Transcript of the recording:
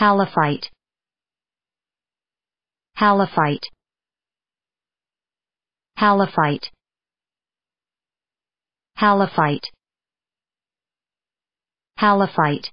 Halophyte Halophyte Halophyte Halophyte Halophyte